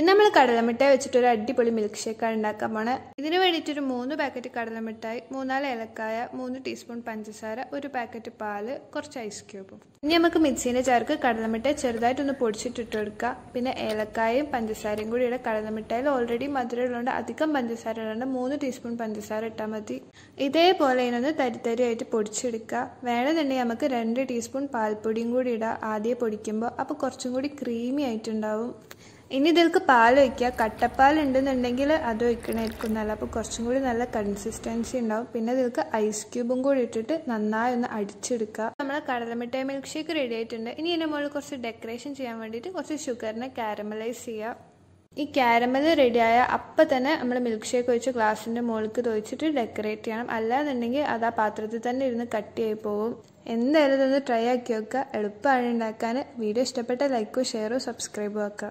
ഇന്ന് നമ്മൾ കടലമിഠായി വെച്ചിട്ട് ഒരു അടിപൊളി മിൽക്ക് ഷേക്കാണ് ഉണ്ടാക്കാൻ പോണേ ഇതിന് വേണ്ടിയിട്ട് ഒരു മൂന്ന് പാക്കറ്റ് കടലമിഠായി മൂന്നാല് ഏലക്കായ മൂന്ന് ടീസ്പൂൺ പഞ്ചസാര ഒരു പാക്കറ്റ് പാല് കുറച്ച് ഐസ് ക്യൂബും ഇനി നമുക്ക് മിക്സീൻ്റെ ചേർക്ക് കടലമിട്ടായി ചെറുതായിട്ടൊന്ന് പൊടിച്ചിട്ടിട്ട് കൊടുക്കുക പിന്നെ ഏലക്കായും പഞ്ചസാരയും കൂടി കൂടിയുടെ കടലമിട്ടായിൽ ഓൾറെഡി മധുരം ഉള്ളതുകൊണ്ട് അധികം പഞ്ചസാര ഉള്ളതുകൊണ്ട് മൂന്ന് ടീസ്പൂൺ പഞ്ചസാര ഇട്ടാൽ മതി ഇതേപോലെ ഇതിനൊന്ന് തരിത്തരിയായിട്ട് പൊടിച്ചെടുക്കുക വേണമെന്നുണ്ടെങ്കിൽ നമുക്ക് രണ്ട് ടീസ്പൂൺ പാൽപ്പൊടിയും കൂടി ഇടുക ആദ്യം പൊടിക്കുമ്പോൾ അപ്പോൾ കുറച്ചും കൂടി ക്രീമി ആയിട്ടുണ്ടാവും ഇനി ഇതിൽക്ക് പാൽ ഒഴിക്കുക കട്ടപ്പാൽ ഉണ്ടെന്നുണ്ടെങ്കിൽ അത് ഒഴിക്കണമായിരിക്കും നല്ല അപ്പോൾ കുറച്ചും കൂടി നല്ല കൺസിസ്റ്റൻസി ഉണ്ടാവും പിന്നെ ഇതിൽക്ക് ഐസ് ക്യൂബും കൂടി ഇട്ടിട്ട് നന്നായി ഒന്ന് അടിച്ചെടുക്കുക നമ്മൾ കടലമിട്ടായ മിൽക്ക് ഷേക്ക് റെഡി ആയിട്ടുണ്ട് ഇനി എൻ്റെ മുകളിൽ കുറച്ച് ഡെക്കറേഷൻ ചെയ്യാൻ വേണ്ടിയിട്ട് കുറച്ച് ഷുഗറിനെ കാരമലൈസ് ചെയ്യാം ഈ കാരമൽ റെഡിയായ അപ്പം തന്നെ നമ്മൾ മിൽക്ക് ഷേക്ക് ഒഴിച്ച് ഗ്ലാസിൻ്റെ മുകളിൽ തൊഴിച്ചിട്ട് ഡെക്കറേറ്റ് ചെയ്യണം അല്ലാന്നുണ്ടെങ്കിൽ അത് ആ പാത്രത്തിൽ തന്നെ ഇരുന്ന് കട്ടിയായി പോകും എന്തായാലും ഇതൊന്ന് ട്രൈ ആക്കി വെക്കുക എളുപ്പമാണ് ഉണ്ടാക്കാൻ വീഡിയോ ഇഷ്ടപ്പെട്ട ലൈക്കും ഷെയറും സബ്സ്ക്രൈബും ആക്കുക